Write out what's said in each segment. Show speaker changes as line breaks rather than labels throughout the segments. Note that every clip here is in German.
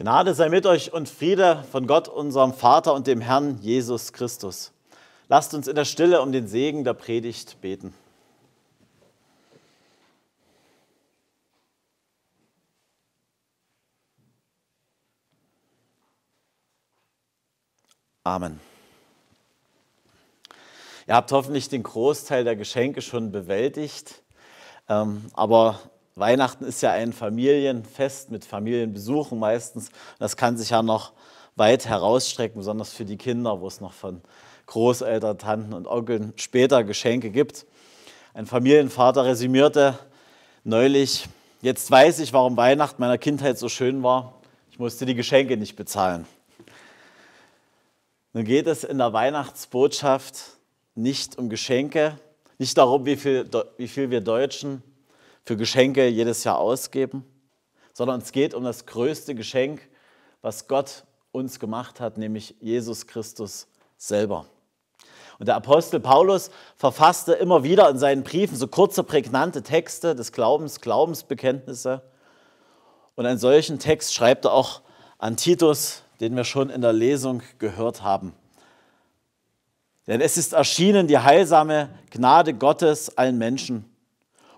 Gnade sei mit euch und Friede von Gott, unserem Vater und dem Herrn Jesus Christus. Lasst uns in der Stille um den Segen der Predigt beten. Amen. Ihr habt hoffentlich den Großteil der Geschenke schon bewältigt, ähm, aber Weihnachten ist ja ein Familienfest mit Familienbesuchen meistens. Das kann sich ja noch weit herausstrecken, besonders für die Kinder, wo es noch von Großeltern, Tanten und Onkeln später Geschenke gibt. Ein Familienvater resümierte neulich, jetzt weiß ich, warum Weihnachten meiner Kindheit so schön war. Ich musste die Geschenke nicht bezahlen. Nun geht es in der Weihnachtsbotschaft nicht um Geschenke, nicht darum, wie viel, wie viel wir Deutschen für Geschenke jedes Jahr ausgeben, sondern es geht um das größte Geschenk, was Gott uns gemacht hat, nämlich Jesus Christus selber. Und der Apostel Paulus verfasste immer wieder in seinen Briefen so kurze, prägnante Texte des Glaubens, Glaubensbekenntnisse. Und einen solchen Text schreibt er auch an Titus, den wir schon in der Lesung gehört haben. Denn es ist erschienen die heilsame Gnade Gottes allen Menschen,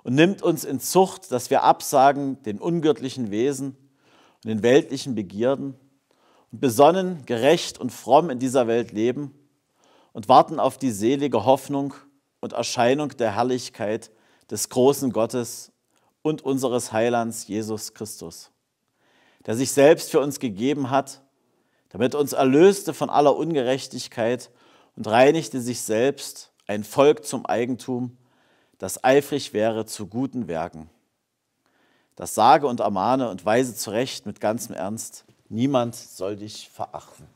und nimmt uns in Zucht, dass wir absagen den ungöttlichen Wesen und den weltlichen Begierden und besonnen, gerecht und fromm in dieser Welt leben und warten auf die selige Hoffnung und Erscheinung der Herrlichkeit des großen Gottes und unseres Heilands Jesus Christus, der sich selbst für uns gegeben hat, damit uns erlöste von aller Ungerechtigkeit und reinigte sich selbst ein Volk zum Eigentum, das eifrig wäre zu guten Werken. Das sage und ermahne und weise zurecht mit ganzem Ernst. Niemand soll dich verachten.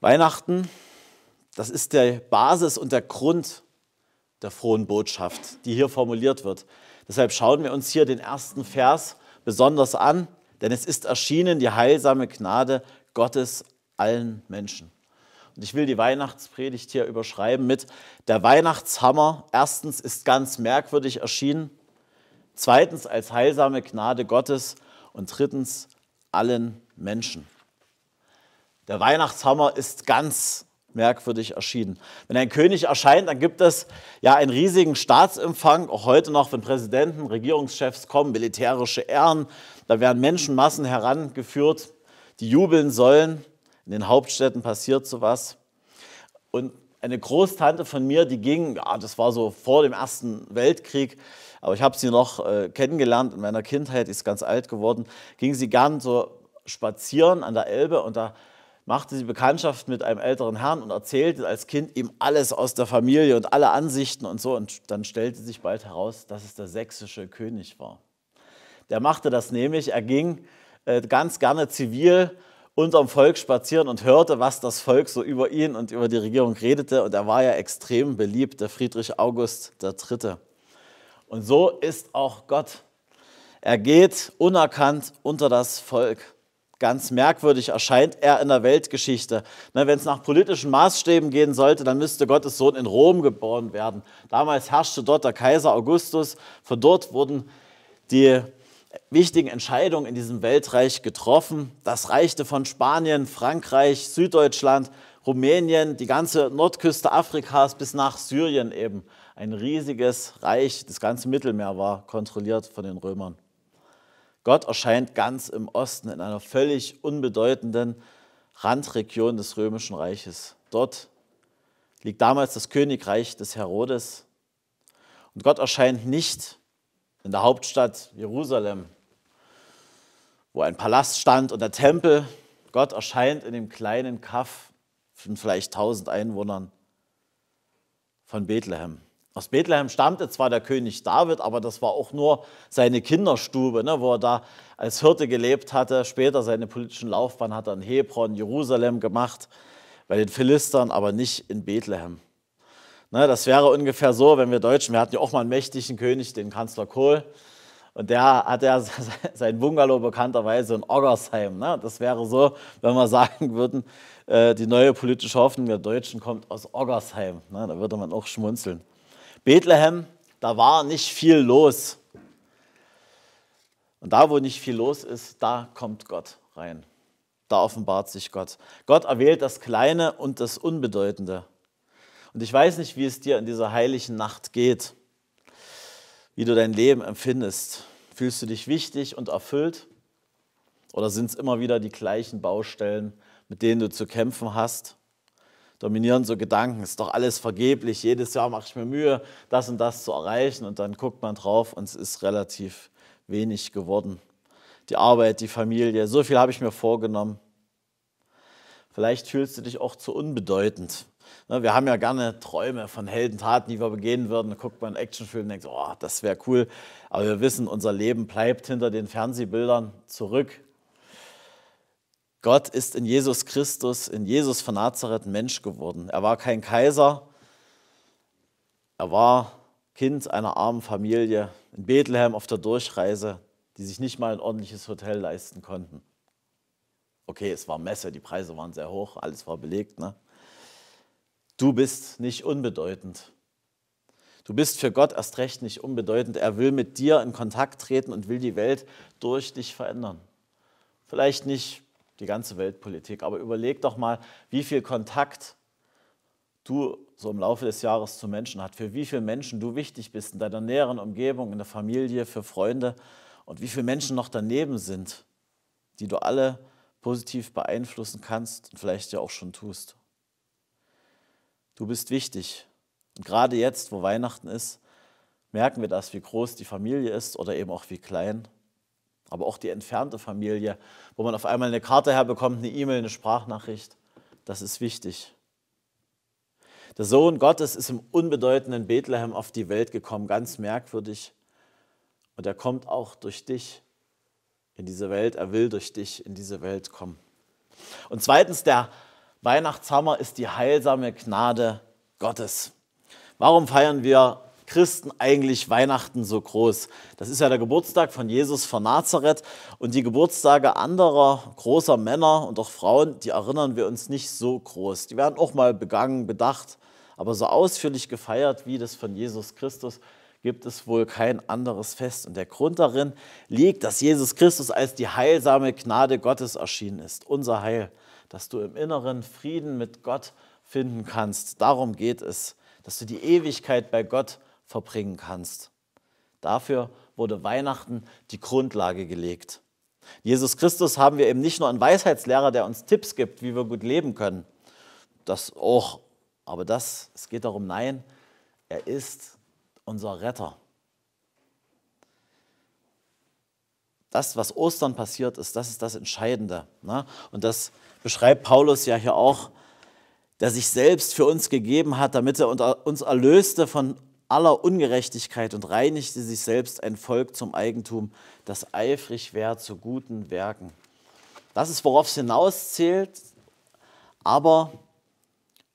Weihnachten, das ist der Basis und der Grund der frohen Botschaft, die hier formuliert wird. Deshalb schauen wir uns hier den ersten Vers besonders an, denn es ist erschienen die heilsame Gnade Gottes allen Menschen. Und ich will die Weihnachtspredigt hier überschreiben mit, der Weihnachtshammer erstens ist ganz merkwürdig erschienen, zweitens als heilsame Gnade Gottes und drittens allen Menschen. Der Weihnachtshammer ist ganz merkwürdig erschienen. Wenn ein König erscheint, dann gibt es ja einen riesigen Staatsempfang, auch heute noch, wenn Präsidenten, Regierungschefs kommen, militärische Ehren, da werden Menschenmassen herangeführt, die jubeln sollen. In den Hauptstädten passiert sowas. Und eine Großtante von mir, die ging, ja, das war so vor dem Ersten Weltkrieg, aber ich habe sie noch äh, kennengelernt in meiner Kindheit, ist ganz alt geworden, ging sie gern so spazieren an der Elbe und da machte sie Bekanntschaft mit einem älteren Herrn und erzählte als Kind ihm alles aus der Familie und alle Ansichten und so. Und dann stellte sich bald heraus, dass es der sächsische König war. Der machte das nämlich, er ging äh, ganz gerne zivil unterm Volk spazieren und hörte, was das Volk so über ihn und über die Regierung redete. Und er war ja extrem beliebt, der Friedrich August III. Und so ist auch Gott. Er geht unerkannt unter das Volk. Ganz merkwürdig erscheint er in der Weltgeschichte. Wenn es nach politischen Maßstäben gehen sollte, dann müsste Gottes Sohn in Rom geboren werden. Damals herrschte dort der Kaiser Augustus. Von dort wurden die wichtigen Entscheidungen in diesem Weltreich getroffen. Das reichte von Spanien, Frankreich, Süddeutschland, Rumänien, die ganze Nordküste Afrikas bis nach Syrien eben. Ein riesiges Reich, das ganze Mittelmeer war kontrolliert von den Römern. Gott erscheint ganz im Osten in einer völlig unbedeutenden Randregion des römischen Reiches. Dort liegt damals das Königreich des Herodes. Und Gott erscheint nicht in der Hauptstadt Jerusalem, wo ein Palast stand und der Tempel. Gott erscheint in dem kleinen Kaff von vielleicht 1000 Einwohnern von Bethlehem. Aus Bethlehem stammte zwar der König David, aber das war auch nur seine Kinderstube, ne, wo er da als Hirte gelebt hatte. Später seine politischen Laufbahn hat er in Hebron, Jerusalem gemacht, bei den Philistern, aber nicht in Bethlehem. Ne, das wäre ungefähr so, wenn wir Deutschen, wir hatten ja auch mal einen mächtigen König, den Kanzler Kohl, und der hat ja sein Bungalow bekannterweise in Oggersheim. Ne? Das wäre so, wenn wir sagen würden, äh, die neue politische Hoffnung der Deutschen kommt aus Oggersheim. Ne? Da würde man auch schmunzeln. Bethlehem, da war nicht viel los. Und da, wo nicht viel los ist, da kommt Gott rein. Da offenbart sich Gott. Gott erwählt das Kleine und das Unbedeutende. Und ich weiß nicht, wie es dir in dieser heiligen Nacht geht, wie du dein Leben empfindest. Fühlst du dich wichtig und erfüllt? Oder sind es immer wieder die gleichen Baustellen, mit denen du zu kämpfen hast? Dominieren so Gedanken, ist doch alles vergeblich, jedes Jahr mache ich mir Mühe, das und das zu erreichen und dann guckt man drauf und es ist relativ wenig geworden. Die Arbeit, die Familie, so viel habe ich mir vorgenommen. Vielleicht fühlst du dich auch zu unbedeutend Ne, wir haben ja gerne Träume von Heldentaten, die wir begehen würden. Da guckt man einen Actionfilm und denkt, oh, das wäre cool. Aber wir wissen, unser Leben bleibt hinter den Fernsehbildern zurück. Gott ist in Jesus Christus, in Jesus von Nazareth Mensch geworden. Er war kein Kaiser. Er war Kind einer armen Familie in Bethlehem auf der Durchreise, die sich nicht mal ein ordentliches Hotel leisten konnten. Okay, es war Messe, die Preise waren sehr hoch, alles war belegt. Ne? Du bist nicht unbedeutend. Du bist für Gott erst recht nicht unbedeutend. Er will mit dir in Kontakt treten und will die Welt durch dich verändern. Vielleicht nicht die ganze Weltpolitik, aber überleg doch mal, wie viel Kontakt du so im Laufe des Jahres zu Menschen hast, für wie viele Menschen du wichtig bist in deiner näheren Umgebung, in der Familie, für Freunde und wie viele Menschen noch daneben sind, die du alle positiv beeinflussen kannst und vielleicht ja auch schon tust. Du bist wichtig. Und gerade jetzt, wo Weihnachten ist, merken wir das, wie groß die Familie ist oder eben auch wie klein. Aber auch die entfernte Familie, wo man auf einmal eine Karte herbekommt, eine E-Mail, eine Sprachnachricht, das ist wichtig. Der Sohn Gottes ist im unbedeutenden Bethlehem auf die Welt gekommen, ganz merkwürdig. Und er kommt auch durch dich in diese Welt, er will durch dich in diese Welt kommen. Und zweitens, der Weihnachtshammer ist die heilsame Gnade Gottes. Warum feiern wir Christen eigentlich Weihnachten so groß? Das ist ja der Geburtstag von Jesus von Nazareth und die Geburtstage anderer großer Männer und auch Frauen, die erinnern wir uns nicht so groß. Die werden auch mal begangen, bedacht, aber so ausführlich gefeiert wie das von Jesus Christus gibt es wohl kein anderes Fest. Und der Grund darin liegt, dass Jesus Christus als die heilsame Gnade Gottes erschienen ist, unser Heil dass du im Inneren Frieden mit Gott finden kannst. Darum geht es, dass du die Ewigkeit bei Gott verbringen kannst. Dafür wurde Weihnachten die Grundlage gelegt. Jesus Christus haben wir eben nicht nur einen Weisheitslehrer, der uns Tipps gibt, wie wir gut leben können. Das auch. Aber das, es geht darum, nein, er ist unser Retter. das, was Ostern passiert ist, das ist das Entscheidende. Ne? Und das beschreibt Paulus ja hier auch, der sich selbst für uns gegeben hat, damit er uns erlöste von aller Ungerechtigkeit und reinigte sich selbst ein Volk zum Eigentum, das eifrig wäre zu guten Werken. Das ist, worauf es hinauszählt. Aber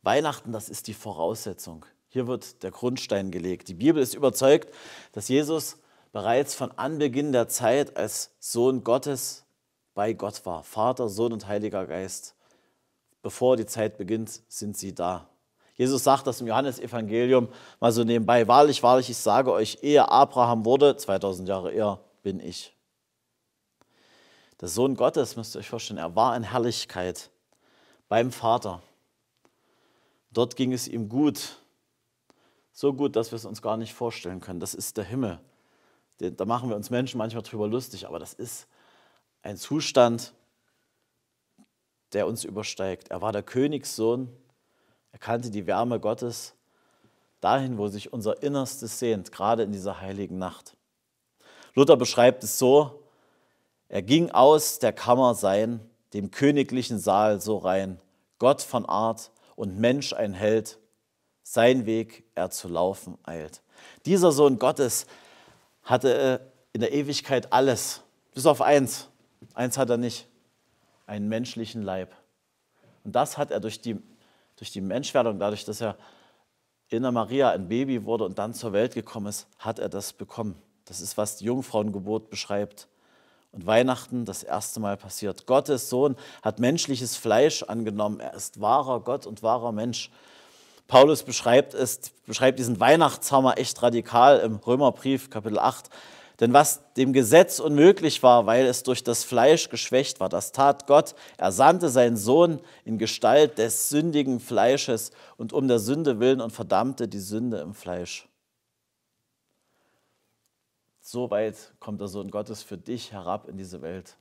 Weihnachten, das ist die Voraussetzung. Hier wird der Grundstein gelegt. Die Bibel ist überzeugt, dass Jesus bereits von Anbeginn der Zeit als Sohn Gottes bei Gott war. Vater, Sohn und Heiliger Geist. Bevor die Zeit beginnt, sind sie da. Jesus sagt das im Johannesevangelium mal so nebenbei, wahrlich, wahrlich, ich sage euch, ehe Abraham wurde, 2000 Jahre eher, bin ich. Der Sohn Gottes, müsst ihr euch vorstellen, er war in Herrlichkeit beim Vater. Dort ging es ihm gut. So gut, dass wir es uns gar nicht vorstellen können. Das ist der Himmel da machen wir uns Menschen manchmal drüber lustig, aber das ist ein Zustand, der uns übersteigt. Er war der Königssohn, er kannte die Wärme Gottes dahin, wo sich unser Innerstes sehnt, gerade in dieser heiligen Nacht. Luther beschreibt es so, er ging aus der Kammer sein, dem königlichen Saal so rein, Gott von Art und Mensch ein Held, sein Weg er zu laufen eilt. Dieser Sohn Gottes, hatte er äh, in der Ewigkeit alles, bis auf eins. Eins hat er nicht, einen menschlichen Leib. Und das hat er durch die, durch die Menschwerdung, dadurch, dass er in der Maria ein Baby wurde und dann zur Welt gekommen ist, hat er das bekommen. Das ist, was die Jungfrauengeburt beschreibt. Und Weihnachten das erste Mal passiert. Gottes Sohn hat menschliches Fleisch angenommen. Er ist wahrer Gott und wahrer Mensch. Paulus beschreibt, ist, beschreibt diesen Weihnachtshammer echt radikal im Römerbrief Kapitel 8. Denn was dem Gesetz unmöglich war, weil es durch das Fleisch geschwächt war, das tat Gott. Er sandte seinen Sohn in Gestalt des sündigen Fleisches und um der Sünde willen und verdammte die Sünde im Fleisch. So weit kommt der Sohn Gottes für dich herab in diese Welt.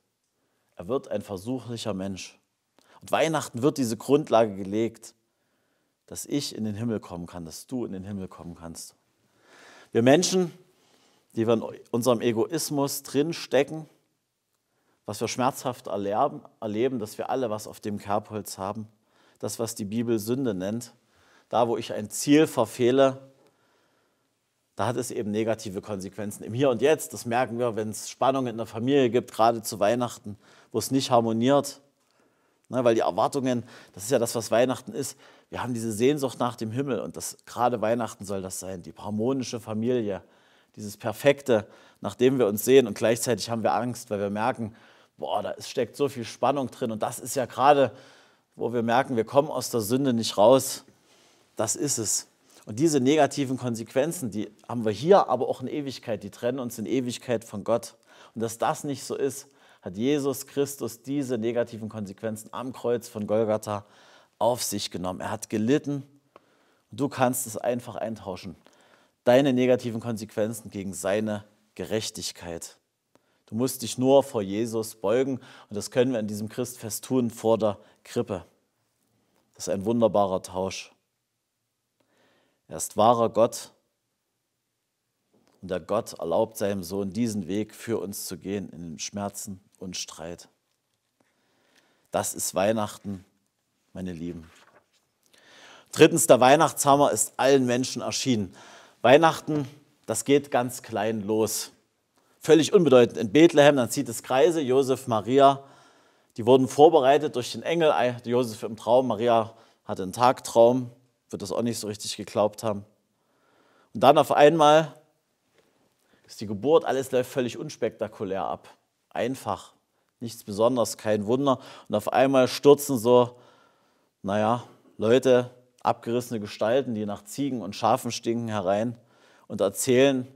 Er wird ein versuchlicher Mensch. Und Weihnachten wird diese Grundlage gelegt dass ich in den Himmel kommen kann, dass du in den Himmel kommen kannst. Wir Menschen, die wir in unserem Egoismus drinstecken, was wir schmerzhaft erleben, erleben, dass wir alle was auf dem Kerbholz haben, das, was die Bibel Sünde nennt, da, wo ich ein Ziel verfehle, da hat es eben negative Konsequenzen. Im Hier und Jetzt, das merken wir, wenn es Spannungen in der Familie gibt, gerade zu Weihnachten, wo es nicht harmoniert, Ne, weil die Erwartungen, das ist ja das, was Weihnachten ist. Wir haben diese Sehnsucht nach dem Himmel und das gerade Weihnachten soll das sein, die harmonische Familie, dieses perfekte, nach dem wir uns sehen und gleichzeitig haben wir Angst, weil wir merken, boah, da steckt so viel Spannung drin und das ist ja gerade, wo wir merken, wir kommen aus der Sünde nicht raus. Das ist es. Und diese negativen Konsequenzen, die haben wir hier, aber auch in Ewigkeit, die trennen uns in Ewigkeit von Gott. Und dass das nicht so ist, hat Jesus Christus diese negativen Konsequenzen am Kreuz von Golgatha auf sich genommen. Er hat gelitten und du kannst es einfach eintauschen. Deine negativen Konsequenzen gegen seine Gerechtigkeit. Du musst dich nur vor Jesus beugen und das können wir in diesem Christfest tun vor der Krippe. Das ist ein wunderbarer Tausch. Er ist wahrer Gott und der Gott erlaubt seinem Sohn diesen Weg für uns zu gehen in Schmerzen und Streit. Das ist Weihnachten, meine Lieben. Drittens, der Weihnachtshammer ist allen Menschen erschienen. Weihnachten, das geht ganz klein los. Völlig unbedeutend. In Bethlehem, dann zieht es Kreise, Josef, Maria. Die wurden vorbereitet durch den Engel. Josef im Traum, Maria hatte einen Tagtraum, wird das auch nicht so richtig geglaubt haben. Und dann auf einmal ist die Geburt, alles läuft völlig unspektakulär ab. Einfach, nichts Besonderes, kein Wunder. Und auf einmal stürzen so, naja, Leute, abgerissene Gestalten, die nach Ziegen und Schafen stinken, herein und erzählen,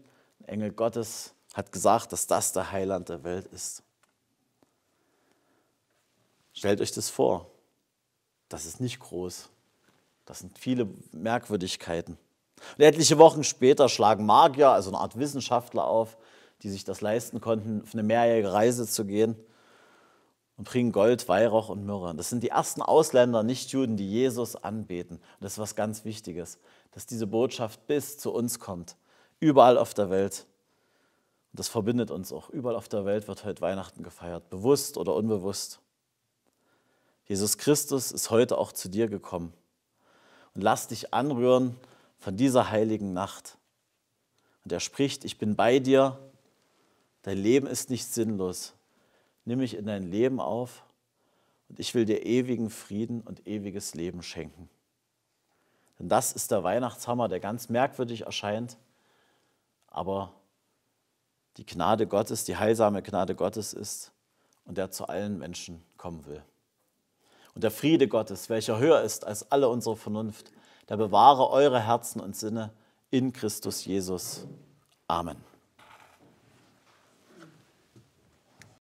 Engel Gottes hat gesagt, dass das der Heiland der Welt ist. Stellt euch das vor. Das ist nicht groß. Das sind viele Merkwürdigkeiten. Und etliche Wochen später schlagen Magier, also eine Art Wissenschaftler auf, die sich das leisten konnten, auf eine mehrjährige Reise zu gehen und bringen Gold, Weihrauch und Myrrhe. Das sind die ersten Ausländer, Nichtjuden, die Jesus anbeten. Und das ist was ganz Wichtiges, dass diese Botschaft bis zu uns kommt, überall auf der Welt. Und das verbindet uns auch. Überall auf der Welt wird heute Weihnachten gefeiert, bewusst oder unbewusst. Jesus Christus ist heute auch zu dir gekommen. Und lass dich anrühren von dieser heiligen Nacht. Und er spricht, ich bin bei dir, dein Leben ist nicht sinnlos. Nimm mich in dein Leben auf und ich will dir ewigen Frieden und ewiges Leben schenken. Denn das ist der Weihnachtshammer, der ganz merkwürdig erscheint, aber die Gnade Gottes, die heilsame Gnade Gottes ist und der zu allen Menschen kommen will. Und der Friede Gottes, welcher höher ist als alle unsere Vernunft, er bewahre eure Herzen und Sinne in Christus Jesus. Amen.